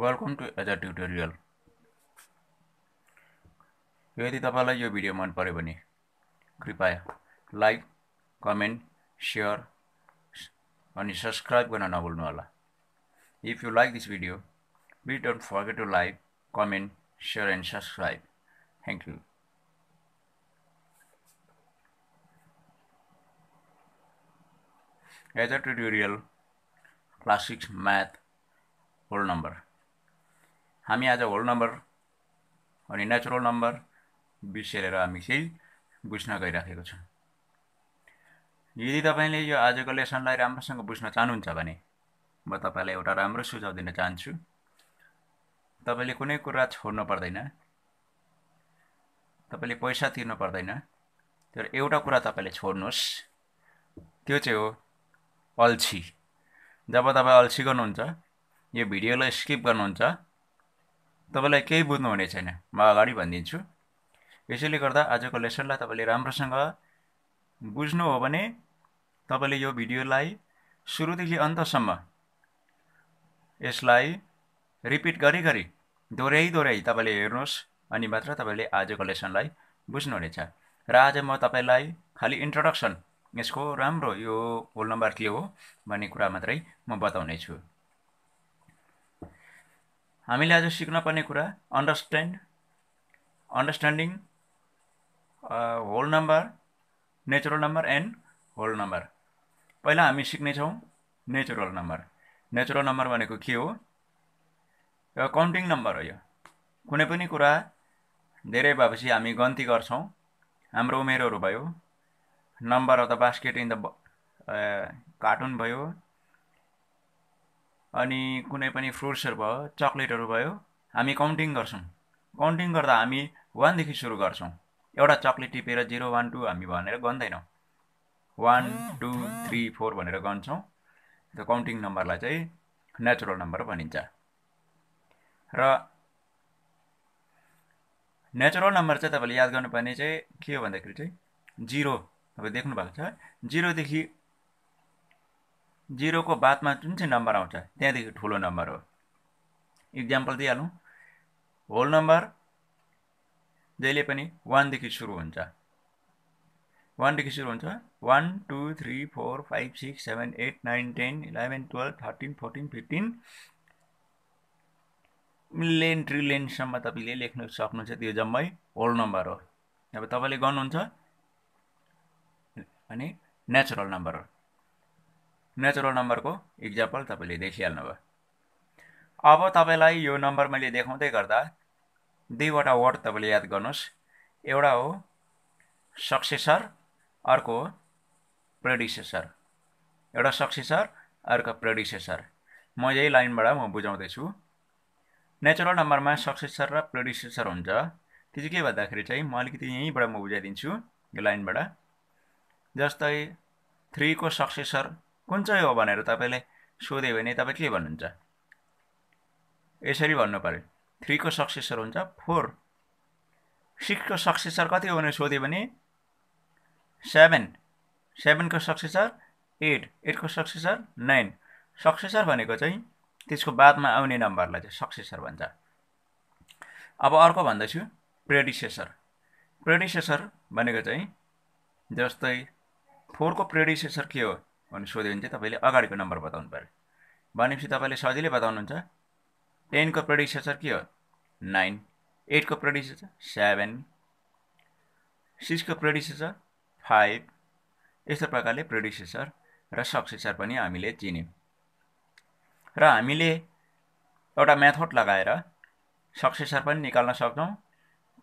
welcome to edge a tutorial यदि तपाईँलाई यो भिडियो मन पऱ्यो भने कृपया लाइक कमेन्ट सेयर अनि सब्सक्राइब गर्न नभुल्नु होला if you like this video please don't forget to like comment share and subscribe thank you edge a tutorial class six math whole number हामी आज होल नम्बर अनि नेचुरल नम्बर बिर्सेर हामी केही बुझ्न गइराखेको छौँ यदि तपाईँले यो आजको लेसनलाई राम्रोसँग बुझ्न चाहनुहुन्छ भने म तपाईँलाई एउटा राम्रो सुझाव दिन चाहन्छु तपाईँले कुनै कुरा छोड्नु पर्दैन तपाईँले पैसा तिर्नु पर्दैन तर एउटा कुरा तपाईँले छोड्नुहोस् त्यो चाहिँ हो अल्छी जब तपाईँ अल्छी गर्नुहुन्छ यो भिडियोलाई स्किप गर्नुहुन्छ तपाईँलाई केही बुझ्नुहुने छैन म अगाडि भनिदिन्छु यसैले गर्दा आजको लेसनलाई तपाईँले राम्रोसँग बुझ्नु हो भने तपाईँले यो भिडियोलाई सुरुदेखि अन्तसम्म यसलाई रिपिट गरी गरी दोहोऱ्याइ दोहोऱ्याइ तपाईँले हेर्नुहोस् अनि मात्र तपाईँले आजको लेसनलाई बुझ्नुहुनेछ र आज म तपाईँलाई खालि इन्ट्रोडक्सन यसको राम्रो यो होल नम्बर के हो भन्ने कुरा मात्रै म बताउने छु हामीले आज सिक्न पर्ने कुरा understand understanding whole number natural number and whole number पहिला हामी सिक्नेछौँ नेचुरल नम्बर नेचुरल नम्बर भनेको के हो यो काउन्टिङ नम्बर हो यो कुनै पनि कुरा धेरै भएपछि हामी गन्ती गर्छौँ हाम्रो उमेरहरू भयो number of the basket in the carton भयो अनि कुनै पनि फ्रुट्सहरू भयो चक्लेटहरू भयो हामी काउन्टिङ गर्छौँ काउन्टिङ गर्दा हामी वानदेखि सुरु गर्छौँ एउटा चक्लेट टिपेर जिरो वान टू हामी भनेर गन्दैनौँ वान टू थ्री फोर भनेर गन्छौँ त्यो काउन्टिङ नम्बरलाई चाहिँ नेचुरल नम्बर भनिन्छ र नेचुरल नम्बर चाहिँ तपाईँले याद गर्नुपर्ने चाहिँ के हो भन्दाखेरि चाहिँ जिरो तपाईँ देख्नु भएको छ जिरोदेखि जिरोको बादमा जुन चाहिँ नम्बर आउँछ त्यहाँदेखि ठुलो नम्बर हो इक्जाम्पल दिइहालौँ होल नम्बर जहिले पनि वानदेखि सुरु हुन्छ वानदेखि सुरु हुन्छ one two three four five six seven eight nine ten eleven twelve thirteen fourteen fifteen million ट्रिलियनसम्म तपाईँले लेख्नु सक्नुहुन्छ त्यो जम्मै होल नम्बर हो अब तपाईँले गर्नुहुन्छ अनि नेचुरल नम्बर हो नेचुरल नम्बरको इक्जाम्पल तपाईँले देखिहाल्नुभयो अब तपाईँलाई यो नम्बर मैले देखाउँदै गर्दा दुईवटा वर्ड तपाईँले याद गर्नुहोस् एउटा हो सक्सेसर अर्को हो प्रड्युसेसर एउटा सक्सेसर अर्को प्रड्युसेसर म यही लाइनबाट म बुझाउँदैछु नेचुरल नम्बरमा सक्सेसर र प्रड्युसेसर हुन्छ त्यो चाहिँ के भन्दाखेरि चाहिँ म अलिकति यहीँबाट म बुझाइदिन्छु यो लाइनबाट जस्तै थ्रीको सक्सेसर कुन चाहिँ हो भनेर तपाईँले सोध्यो भने तपाईँ के भन्नुहुन्छ यसरी भन्नु पऱ्यो थ्रीको सक्सेसर हुन्छ फोर सिक्सको सक्सेसर कति हो भनेर सोध्यो भने सेभेन सेभेनको सक्सेसर एट एटको सक्सेसर नाइन सक्सेसर भनेको चाहिँ त्यसको बादमा आउने नम्बरलाई चाहिँ सक्सेसर भन्छ अब अर्को भन्दैछु प्रेडिसेसर प्रेडिसेसर भनेको चाहिँ जस्तै फोरको प्रेडिसेसर के हो भने सोध्यो भने चाहिँ तपाईँले अगाडिको नम्बर बताउनु पऱ्यो भनेपछि तपाईँले सजिलै बताउनुहुन्छ टेनको प्रोड्युसेसर के हो नाइन एटको प्रोड्युसेसर सेभेन सिक्सको प्रोड्युसेसर फाइभ यस्तो प्रकारले प्रोड्युसेसर र सक्सेसर पनि हामीले चिन्यौँ र हामीले एउटा मेथड लगाएर सक्सेसर पनि निकाल्न सक्छौँ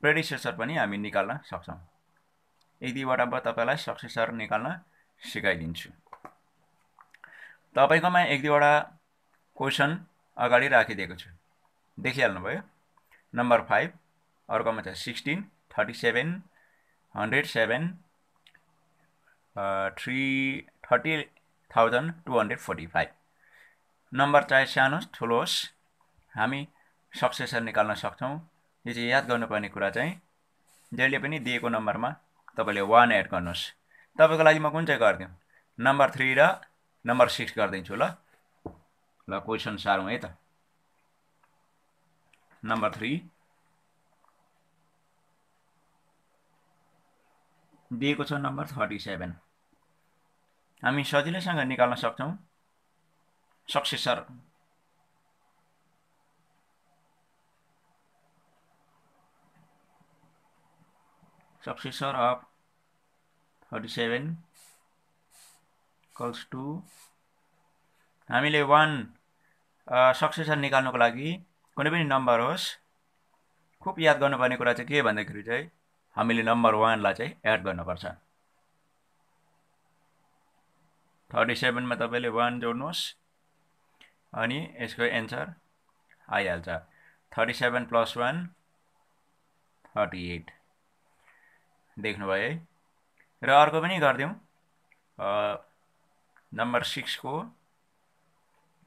प्रेडिसेसर पनि हामी निकाल्न सक्छौँ एक दुईवटा म तपाईँलाई सक्सेसर निकाल्न सिकाइदिन्छु तपाईँकोमा एक दुईवटा क्वेसन अगाडि राखिदिएको छु देखिहाल्नुभयो नम्बर फाइभ अर्कोमा छ sixteen thirty seven hundred seven three thirty thousand two hundred forty five number चाहे सानो ठुलो होस् हामी सक्सेसर निकाल्न सक्छौँ यो चाहिँ याद गर्नुपर्ने कुरा चाहिँ जहिले पनि दिएको नम्बरमा तपाईँले वान एड गर्नुहोस् तपाईँको लागि म कुन चाहिँ गरिदिउँ नम्बर थ्री र नम्बर सिक्स गरिदिन्छु ल ल क्वेसन सारौँ है त नम्बर थ्री दिएको छ नम्बर थर्टी सेभेन हामी सजिलैसँग निकाल्न सक्छौँ successor successor of thirty seven equals to हामीले वान सक्सेसन निकाल्नुको लागि कुनै पनि नम्बर होस् खुब याद गर्नुपर्ने कुरा चाहिँ के भन्दाखेरि चाहिँ हामीले नम्बर वानलाई चाहिँ एड गर्नुपर्छ थर्टी सेभेनमा तपाईँले वान जोड्नुहोस् अनि यसको एन्सर आइहाल्छ thirty seven plus one thirty eight देख्नुभयो है र अर्को पनि गरिदिउँ नम्बर सिक्सको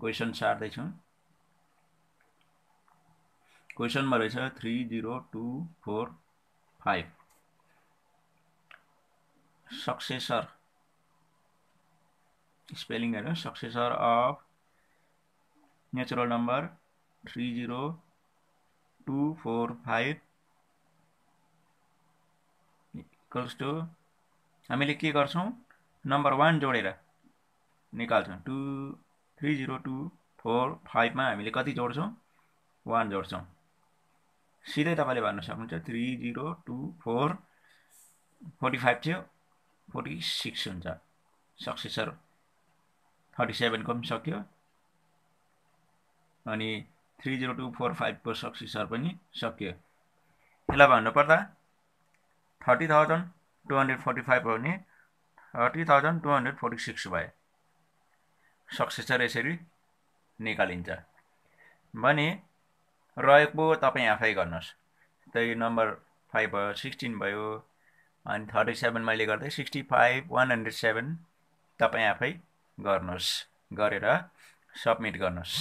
क्वेसन सार्दैछौँ क्वेसनमा रहेछ three zero two four five successor spelling हेरौँ successor of natural number three zero two four five equals to हामीले के गर्छौँ नम्बर वान जोडेर निकाल्छौँ to three zero two four फाइभमा हामीले कति जोड्छौँ वान जोड्छौँ सिधै तपाईँले भन्न सक्नुहुन्छ three zero two four forty five थियो फोर्टी सिक्स हुन्छ सक्सेसर थर्टी सेभेनको पनि सक्यो अनि थ्री जिरो टू फोर फाइभको सक्सेसर पनि सक्यो यसलाई भन्नुपर्दा thirty thousand two hundred forty five हो भने thirty thousand two hundred forty six भयो सक्सेसर यसरी निकालिन्छ भने रहेको तपाईँ आफै गर्नुहोस् त्यही नम्बर फाइभ भयो सिक्सटिन भयो अनि थर्टी सेभेन मैले गर्दै sixty five one hundred seven तपाईँ आफै गर्नुहोस् गरेर सब्मिट गर्नुहोस्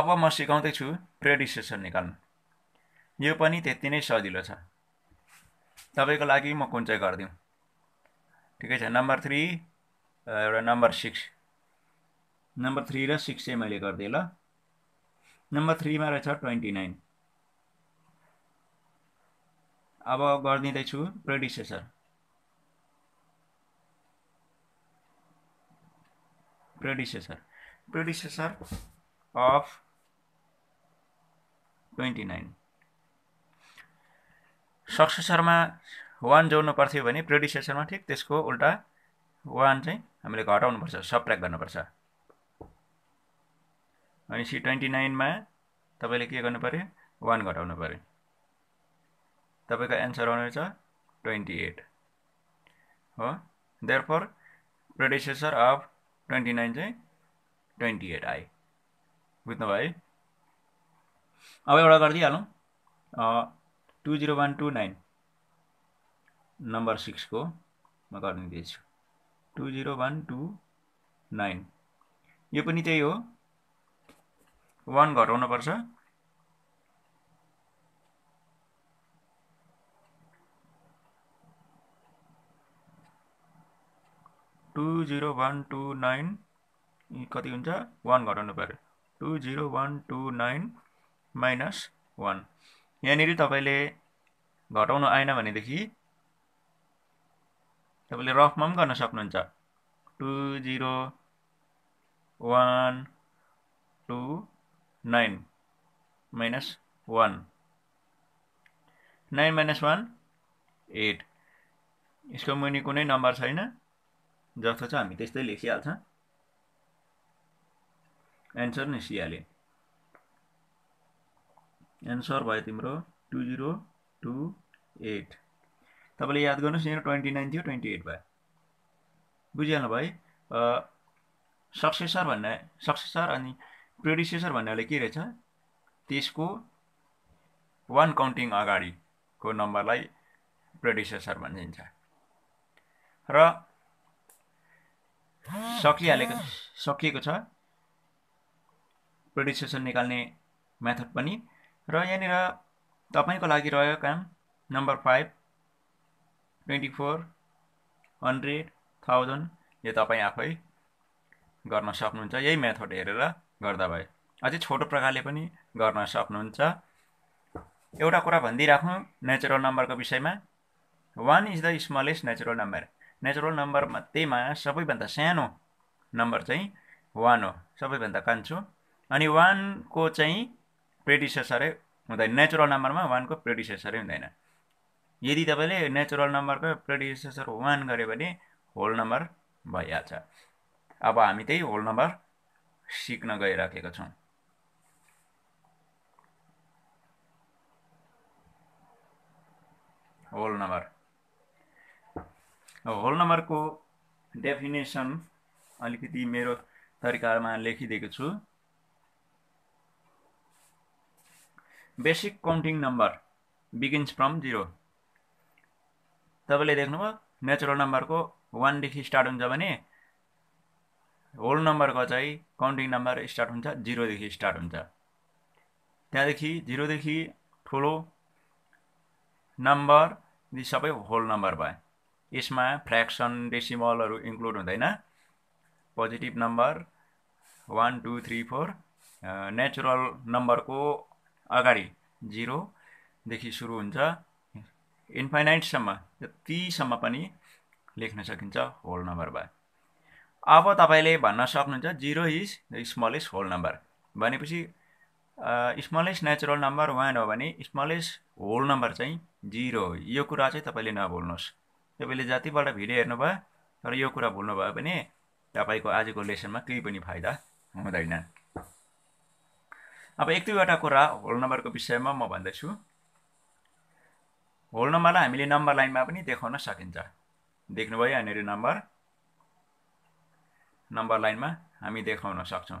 अब म सिकाउँदैछु प्रेडिसेसन निकाल्नु यो पनि त्यति नै सजिलो छ तपाईँको लागि म कुन चाहिँ गरिदिउँ ठिकै छ नम्बर थ्री एउटा नम्बर सिक्स नम्बर थ्री र सिक्स चाहिँ मैले गरिदिएँ ल नम्बर थ्रीमा रहेछ ट्वेन्टी नाइन अब गरिदिँदैछु predecessor predecessor predecessor of twenty nine सक्सेसरमा वान जोड्नु पर्थ्यो भने प्रेडिसेसरमा ठिक त्यसको उल्टा वान चाहिँ हामीले घटाउनुपर्छ सप्रेक गर्नुपर्छ अनि सी ट्वेन्टी नाइनमा तपाईँले के गर्नु पऱ्यो वान घटाउनु पऱ्यो तपाईँको एन्सर रहेछ ट्वेन्टी एट हो therefore predecessor of twenty nine चाहिँ ट्वेन्टी एट आए बुझ्नुभयो है अब एउटा गरिदिइहालौँ two zero one two nine number सिक्सको म गरिदिँदैछु two zero one two nine यो पनि त्यही हो वान घटाउनुपर्छ two zero one two nine कति हुन्छ वान घटाउनु पऱ्यो two zero one two nine minus one यहाँनिर तपाईँले घटाउनु आएन भनेदेखि तपाईँले रफमा पनि गर्न सक्नुहुन्छ two zero one two nine minus one nine minus one eight यसको मुनि कुनै नम्बर छैन जस्तो छ हामी त्यस्तै लेखिहाल्छ एन्सर निस्किहाले एन्सर भयो तिम्रो टु जिरो टु एट तपाईँले याद गर्नुहोस् यहाँ ट्वेन्टी नाइन थियो ट्वेन्टी एट भयो बुझिहाल्नु भयो सक्सेसर भन्ने सक्सेसर अनि प्रोडिसेसर भन्नाले के रहेछ त्यसको वान काउन्टिङ अगाडिको नम्बरलाई प्रोडिसेसर भनिन्छ र सकिहालेको सकिएको छ प्रोडिसेसर निकाल्ने मेथड पनि र यहाँनिर तपाईँको लागि रह्यो काम number five twenty four hundred thousand यो तपाईँ आफै गर्न सक्नुहुन्छ यही मेथड हेरेर गर्दा भयो अझै छोटो प्रकारले पनि गर्न सक्नुहुन्छ एउटा कुरा भनिदिइराखौँ नेचुरल नम्बरको विषयमा one is the smallest natural number natural नम्बरमा त्यहीमा सबैभन्दा सानो नम्बर चाहिँ वान हो सबैभन्दा कान्छो अनि वानको चाहिँ प्रेडिसेसरै हुँदैन नेचुरल नम्बरमा वानको प्रेडिसेसरै हुँदैन यदि तपाईँले नेचुरल नम्बरको प्रेडिसेसर वान गऱ्यो भने होल नम्बर भइहाल्छ अब हामी त्यही होल नम्बर सिक्न गइराखेको छौँ होल नम्बर होल नम्बरको डेफिनेसन अलिकति मेरो तरिकामा लेखिदिएको छु basic counting number begins from zero तपाईँले देख्नुभयो नेचुरल नम्बरको वानदेखि स्टार्ट हुन्छ भने होल नम्बरको चाहिँ काउन्टिङ नम्बर स्टार्ट हुन्छ जिरोदेखि स्टार्ट हुन्छ त्यहाँदेखि जिरोदेखि ठुलो नम्बर यी सबै होल नम्बर भयो यसमा फ्रेक्सन डेसिमलहरू इन्क्लुड हुँदैन positive number one two three four natural नम्बरको अगाडि जिरोदेखि सुरु हुन्छ इन्फाइनाइटसम्म जतिसम्म पनि लेख्न सकिन्छ होल नम्बर भए अब तपाईँले भन्न सक्नुहुन्छ zero is the smallest whole number भनेपछि स्मलेस्ट नेचुरल नम्बर वान हो भने स्मलेस्ट होल नम्बर चाहिँ जिरो हो यो कुरा चाहिँ तपाईँले नभुल्नुहोस् तपाईँले जतिपल्ट भिडियो हेर्नुभयो तर यो कुरा भुल्नुभयो भने तपाईँको आजको लेसनमा केही पनि फाइदा हुँदैन अब एक दुईवटा कुरा होल नम्बरको विषयमा म भन्दैछु होल नम्बरलाई हामीले नम्बर लाइनमा पनि देखाउन सकिन्छ देख्नुभयो यहाँनिर नम्बर नम्बर लाइनमा हामी देखाउन सक्छौँ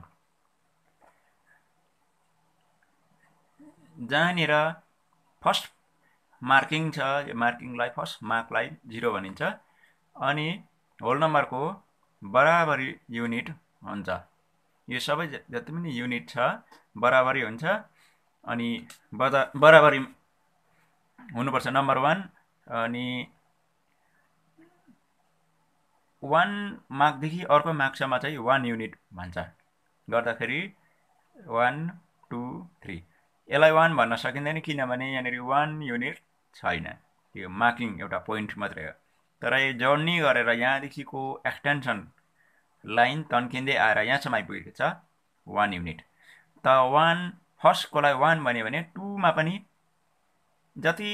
जहाँनिर फर्स्ट मार्किङ छ यो मार्किङलाई फर्स्ट मार्कलाई जिरो भनिन्छ अनि होल नम्बरको बराबरी युनिट हुन्छ यो सबै जति पनि युनिट छ बराबरी हुन्छ अनि बदा बराबरी हुनुपर्छ नम्बर वान अनि वान मार्कदेखि अर्को मार्क्ससम्म चाहिँ वान युनिट भन्छ गर्दाखेरि वान टू थ्री यसलाई वान भन्न सकिँदैन किनभने यहाँनिर वान युनिट छैन यो मार्किङ एउटा पोइन्ट मात्रै हो तर यो जर्नी गरेर यहाँदेखिको एक्सटेन्सन लाइन तन्किँदै आएर यहाँसम्म आइपुगेको छ वान युनिट त वान फर्स्टकोलाई वान भन्यो भने टूमा पनि जति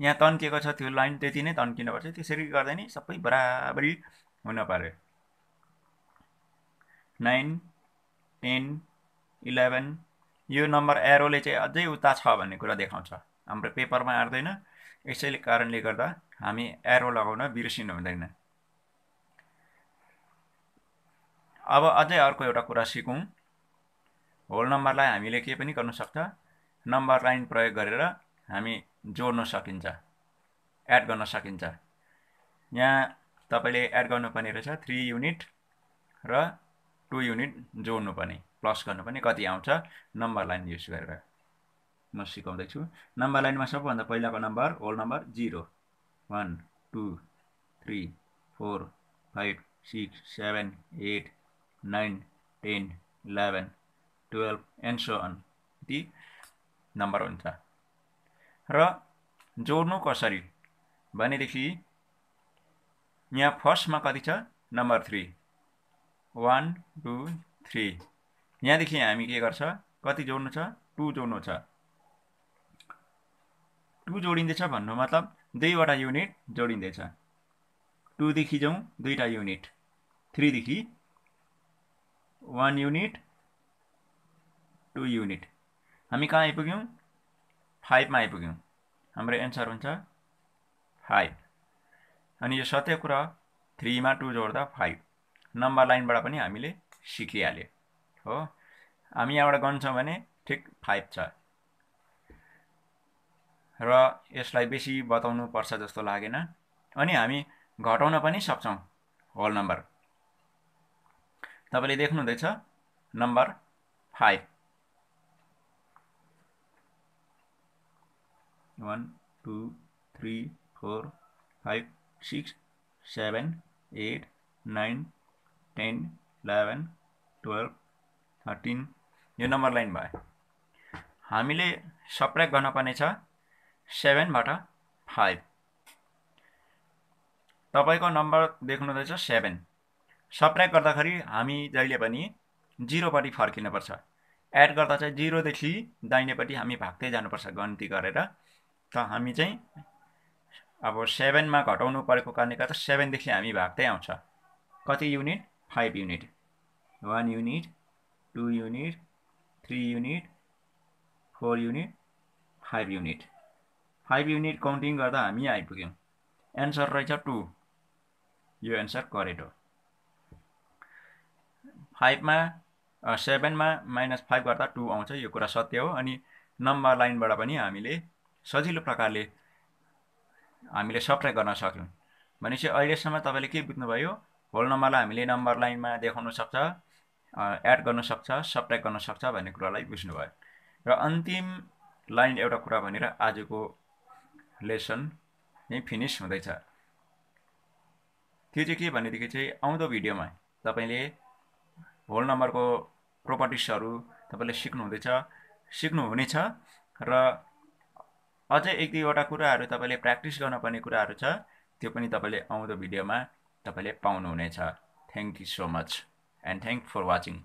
यहाँ तन्किएको छ त्यो लाइन त्यति नै तन्किनुपर्छ त्यसरी गर्दा नि सबै बराबरी हुन पऱ्यो नाइन टेन इलेभेन यो नम्बर एरोले चाहिँ अझै उता छ भन्ने कुरा देखाउँछ हाम्रो पेपरमा आँट्दैन यसैले कारणले गर्दा हामी एरो लगाउन बिर्सिनु हुँदैन अब अझै अर्को एउटा कुरा सिकौँ होल नम्बरलाई हामीले के पनि गर्नुसक्छ नम्बर लाइन प्रयोग गरेर हामी जोड्न सकिन्छ एड गर्न सकिन्छ यहाँ तपाईँले एड गर्नुपर्ने रहेछ थ्री युनिट र टु युनिट जोड्नुपर्ने प्लस गर्नुपर्ने कति आउँछ नम्बर लाइन युज गरेर म सिकाउँदैछु नम्बर लाइनमा सबभन्दा पहिलाको number whole number zero one two three four five six seven eight nine ten eleven twelve and so on यति नम्बर हुन्छ र जोड्नु कसरी भनेदेखि यहाँ फर्स्टमा कति छ number three one two three यहाँदेखि हामी के गर्छ कति जोड्नु छ टु जोड्नु छ टु जोडिँदैछ भन्नु मतलब दुईवटा युनिट जोडिँदैछ टुदेखि जाउँ दुईवटा युनिट थ्रीदेखि वान युनिट टु युनिट हामी कहाँ आइपुग्यौँ फाइभमा आइपुग्यौँ हाम्रो एन्सर हुन्छ फाइभ अनि यो सत्य कुरा थ्रीमा टू जोड्दा फाइभ नम्बर लाइनबाट पनि हामीले सिकिहाल्यो हो हामी यहाँबाट गर्छौँ भने ठिक फाइभ छ र यसलाई बेसी बताउनु पर्छ जस्तो लागेन अनि हामी घटाउन पनि सक्छौँ होल नम्बर तपाईँले देख्नुहुँदैछ number five one two three four five six seven eight nine ten eleven twelve thirteen यो नम्बर लाइन भयो हामीले सप्रेक गर्नुपर्ने छ सेभेनबाट फाइभ तपाईँको नम्बर देख्नुहुँदैछ सेभेन सप्रेक गर्दाखेरि हामी जहिले पनि जिरोपट्टि फर्किनुपर्छ एड गर्दा चाहिँ जिरोदेखि दाहिनेपट्टि हामी भाग्दै जानुपर्छ गन्ती गरेर त हामी चाहिँ अब सेभेनमा घटाउनु परेको कारणले गर्दा सेभेनदेखि हामी भाग्दै आउँछ कति unit five unit one unit two unit three unit four unit five unit five unit counting गर्दा हामी आइपुग्यौँ एन्सर रहेछ टु यो एन्सर करेक्ट हो फाइभमा सेभेनमा माइनस फाइभ गर्दा टू आउँछ यो कुरा सत्य हो अनि नम्बर लाइनबाट पनि हामीले सजिलो प्रकारले हामीले सप्राइ गर्न सक्यौँ भनेपछि अहिलेसम्म तपाईँले के बुझ्नुभयो होल नम्बरलाई हामीले नम्बर लाइनमा देखाउन सक्छ एड गर्न सक्छ सप्राइ गर्न सक्छ भन्ने कुरालाई बुझ्नुभयो र अन्तिम लाइन एउटा कुरा भनेर आजको लेसन नै फिनिस हुँदैछ त्यो चाहिँ के भनेदेखि चाहिँ आउँदो भिडियोमा तपाईँले होल नम्बरको प्रोपर्टिसहरू तपाईँले सिक्नुहुँदैछ सिक्नुहुनेछ र अझै एक दुईवटा कुराहरू तपाईँले प्र्याक्टिस गर्नुपर्ने कुराहरू छ त्यो पनि तपाईँले आउँदो भिडियोमा तपाईँले पाउनुहुनेछ thank you so much and thank for watching